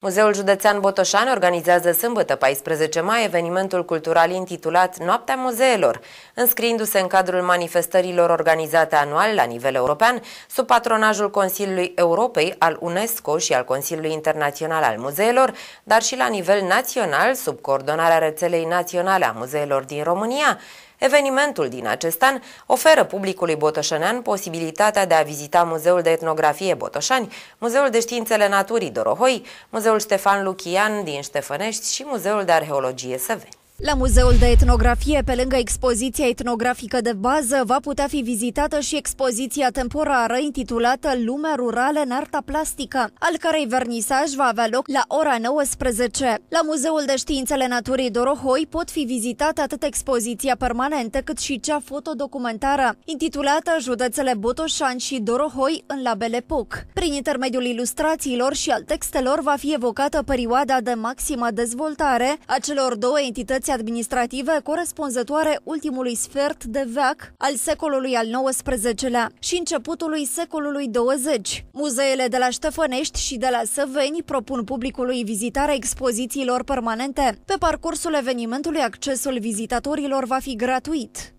Muzeul Județean Botoșani organizează sâmbătă 14 mai evenimentul cultural intitulat Noaptea Muzeelor, înscriindu-se în cadrul manifestărilor organizate anual la nivel european sub patronajul Consiliului Europei al UNESCO și al Consiliului Internațional al Muzeelor, dar și la nivel național sub coordonarea rețelei naționale a muzeelor din România, Evenimentul din acest an oferă publicului botășănean posibilitatea de a vizita Muzeul de Etnografie Botoșani, Muzeul de Științele Naturii Dorohoi, Muzeul Ștefan Luchian din Ștefănești și Muzeul de Arheologie Săveni. La Muzeul de Etnografie, pe lângă expoziția etnografică de bază, va putea fi vizitată și expoziția temporară intitulată Lumea rurală în arta plastică, al cărei vernisaj va avea loc la ora 19. La Muzeul de Științele Naturii Dorohoi pot fi vizitate atât expoziția permanentă cât și cea fotodocumentară, intitulată Județele Botoșani și Dorohoi în la Belle Prin intermediul ilustrațiilor și al textelor va fi evocată perioada de maximă dezvoltare a celor două entități unități administrative corespunzătoare ultimului sfert de veac al secolului al XIX-lea și începutului secolului 20. Muzeele de la Ștefănești și de la Săveni propun publicului vizitarea expozițiilor permanente. Pe parcursul evenimentului, accesul vizitatorilor va fi gratuit.